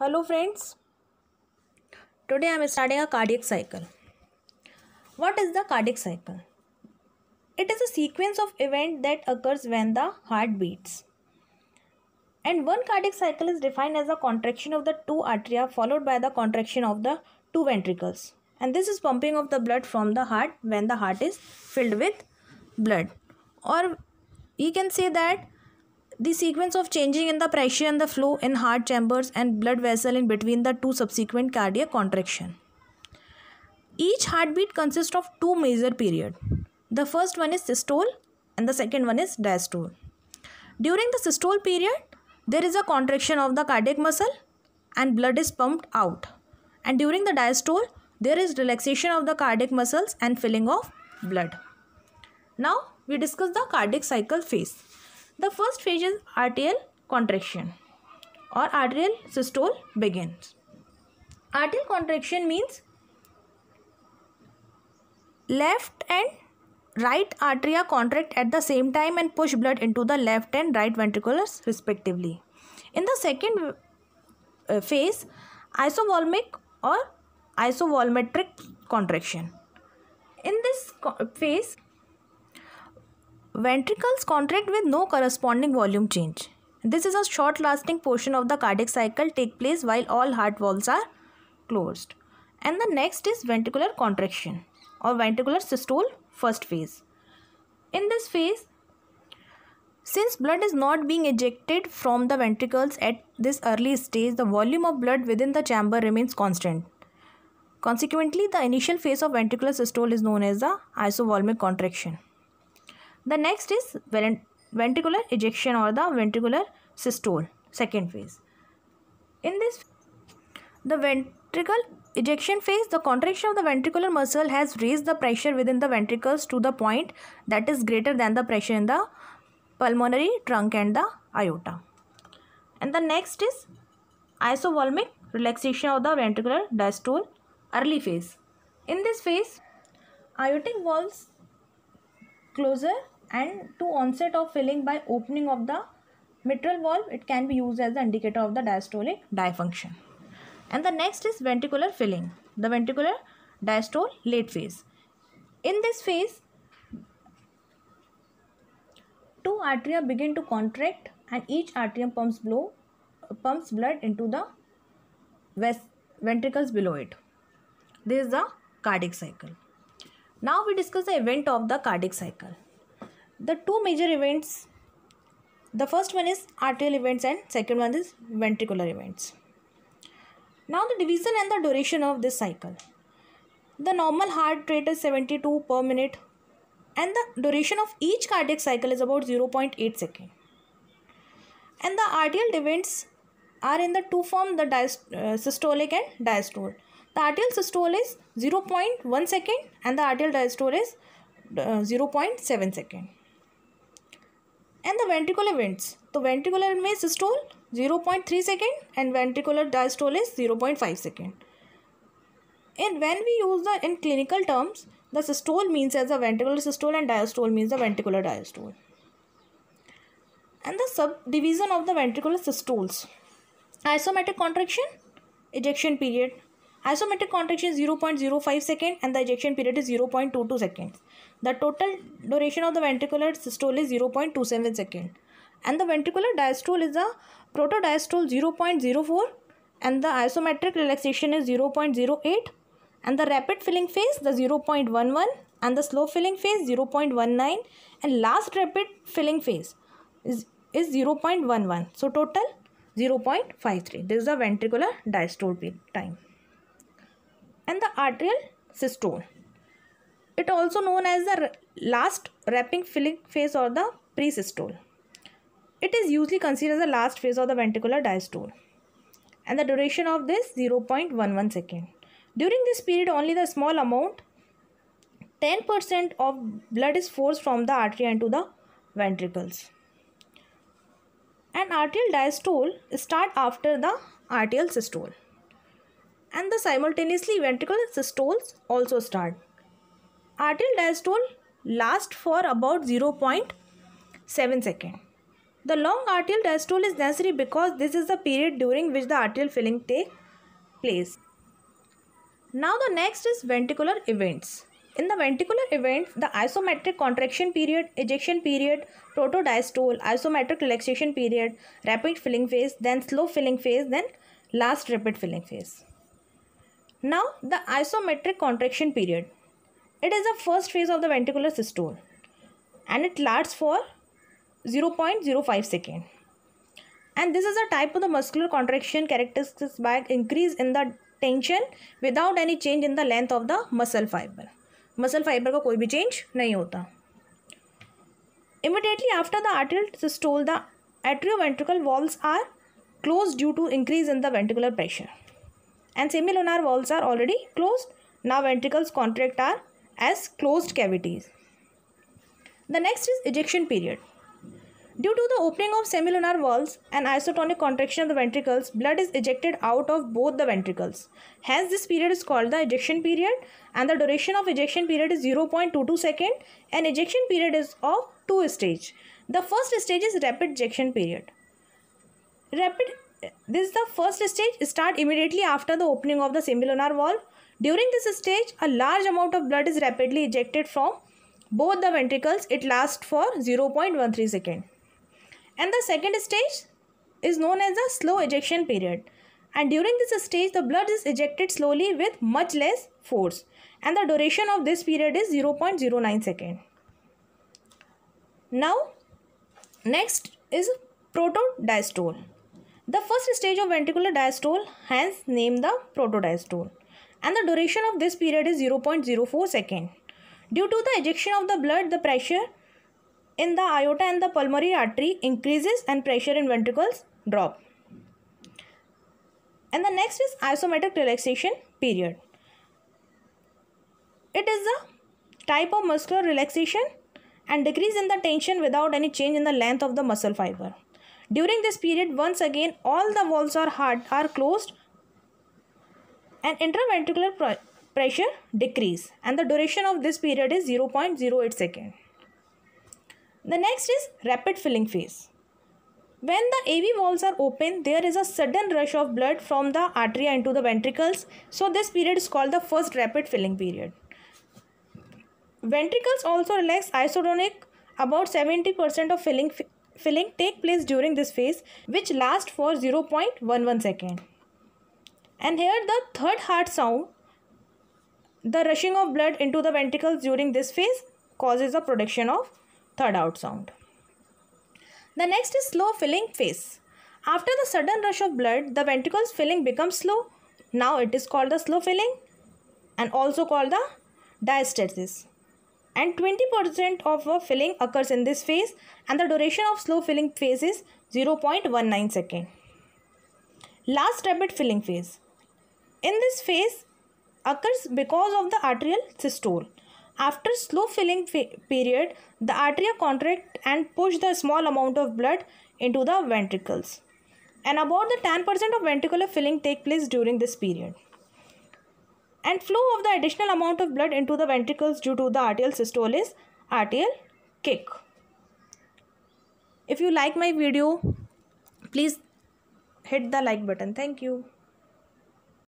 hello friends today i am studying a cardiac cycle what is the cardiac cycle it is a sequence of event that occurs when the heart beats and one cardiac cycle is defined as a contraction of the two arteria followed by the contraction of the two ventricles and this is pumping of the blood from the heart when the heart is filled with blood or you can say that the sequence of changing in the pressure and the flow in heart chambers and blood vessel in between the two subsequent cardiac contraction. Each heartbeat consists of two major period. The first one is systole and the second one is diastole. During the systole period, there is a contraction of the cardiac muscle and blood is pumped out. And during the diastole, there is relaxation of the cardiac muscles and filling of blood. Now, we discuss the cardiac cycle phase. The first phase is arterial contraction or arterial systole begins. Arterial contraction means left and right arteria contract at the same time and push blood into the left and right ventricles respectively. In the second uh, phase, isovolmic or isovolumetric contraction. In this phase, Ventricles contract with no corresponding volume change. This is a short lasting portion of the cardiac cycle take place while all heart valves are closed. And the next is ventricular contraction or ventricular systole first phase. In this phase, since blood is not being ejected from the ventricles at this early stage, the volume of blood within the chamber remains constant. Consequently, the initial phase of ventricular systole is known as the isovolumic contraction. The next is ventricular ejection or the ventricular systole, second phase. In this, the ventricle ejection phase, the contraction of the ventricular muscle has raised the pressure within the ventricles to the point that is greater than the pressure in the pulmonary trunk and the aorta. And the next is isovolmic relaxation of the ventricular diastole early phase. In this phase, aortic valves closer and to onset of filling by opening of the mitral valve it can be used as the indicator of the diastolic dysfunction and the next is ventricular filling the ventricular diastole late phase in this phase two atria begin to contract and each atrium pumps blow pumps blood into the ventricles below it this is the cardiac cycle now we discuss the event of the cardiac cycle the two major events the first one is arterial events and second one is ventricular events now the division and the duration of this cycle the normal heart rate is 72 per minute and the duration of each cardiac cycle is about 0.8 second and the arterial events are in the two form the uh, systolic and diastole the arterial systole is 0.1 second and the arterial diastole is uh, 0.7 second and the ventricular events. So ventricular means systole 0.3 second and ventricular diastole is 0.5 second. And when we use the in clinical terms, the systole means as the ventricular systole and diastole means the ventricular diastole. And the subdivision of the ventricular systoles. Isometric contraction, ejection period, Isometric contraction is 0.05 second and the ejection period is 0.22 seconds. The total duration of the ventricular systole is 0.27 second and the ventricular diastole is the protodiastole 0.04 and the isometric relaxation is 0.08 and the rapid filling phase the 0.11 and the slow filling phase 0.19 and last rapid filling phase is, is 0.11 so total 0.53 this is the ventricular diastole time and the arterial systole, It also known as the last wrapping filling phase or the It It is usually considered the last phase of the ventricular diastole and the duration of this 0.11 second. During this period only the small amount 10% of blood is forced from the artery into the ventricles. An arterial diastole start after the arterial systole and the simultaneously ventricular systoles also start. Arterial diastole lasts for about 0.7 second. The long arterial diastole is necessary because this is the period during which the arterial filling take place. Now the next is ventricular events. In the ventricular events, the isometric contraction period, ejection period, protodiastole, isometric relaxation period, rapid filling phase, then slow filling phase, then last rapid filling phase. Now, the isometric contraction period. It is the first phase of the ventricular systole and it lasts for 0.05 second. And this is a type of the muscular contraction characteristics by increase in the tension without any change in the length of the muscle fiber. Muscle fiber ka koi bhi change nahi hota. Immediately after the atrial systole, the atrioventricular walls are closed due to increase in the ventricular pressure and semilunar valves are already closed. Now ventricles contract are as closed cavities. The next is ejection period. Due to the opening of semilunar valves and isotonic contraction of the ventricles, blood is ejected out of both the ventricles. Hence, this period is called the ejection period and the duration of ejection period is 0.22 second and ejection period is of two stage. The first stage is rapid ejection period. Rapid this is the first stage start immediately after the opening of the semilunar valve. During this stage, a large amount of blood is rapidly ejected from both the ventricles. It lasts for 0.13 second. And the second stage is known as the slow ejection period. And during this stage, the blood is ejected slowly with much less force. And the duration of this period is 0.09 second. Now, next is protodiastole. The first stage of ventricular diastole, hence named the protodiastole, and the duration of this period is 0.04 second. Due to the ejection of the blood, the pressure in the aorta and the pulmonary artery increases and pressure in ventricles drop. And the next is isometric relaxation period. It is a type of muscular relaxation and decrease in the tension without any change in the length of the muscle fiber. During this period, once again, all the valves are hard are closed and intraventricular pr pressure decrease and the duration of this period is 0.08 second. The next is rapid filling phase. When the AV valves are open, there is a sudden rush of blood from the arteria into the ventricles. So this period is called the first rapid filling period. Ventricles also relax isotonic about 70% of filling filling take place during this phase which lasts for 0.11 second. And here the third heart sound, the rushing of blood into the ventricles during this phase causes the production of third out sound. The next is slow filling phase. After the sudden rush of blood, the ventricles filling becomes slow. Now it is called the slow filling and also called the diastasis and 20% of a uh, filling occurs in this phase and the duration of slow filling phase is 0.19 second. Last rapid filling phase. In this phase occurs because of the arterial systole. After slow filling period, the arteria contract and push the small amount of blood into the ventricles. And about the 10% of ventricular filling take place during this period and flow of the additional amount of blood into the ventricles due to the RTL systole is RTL kick. If you like my video, please hit the like button. Thank you.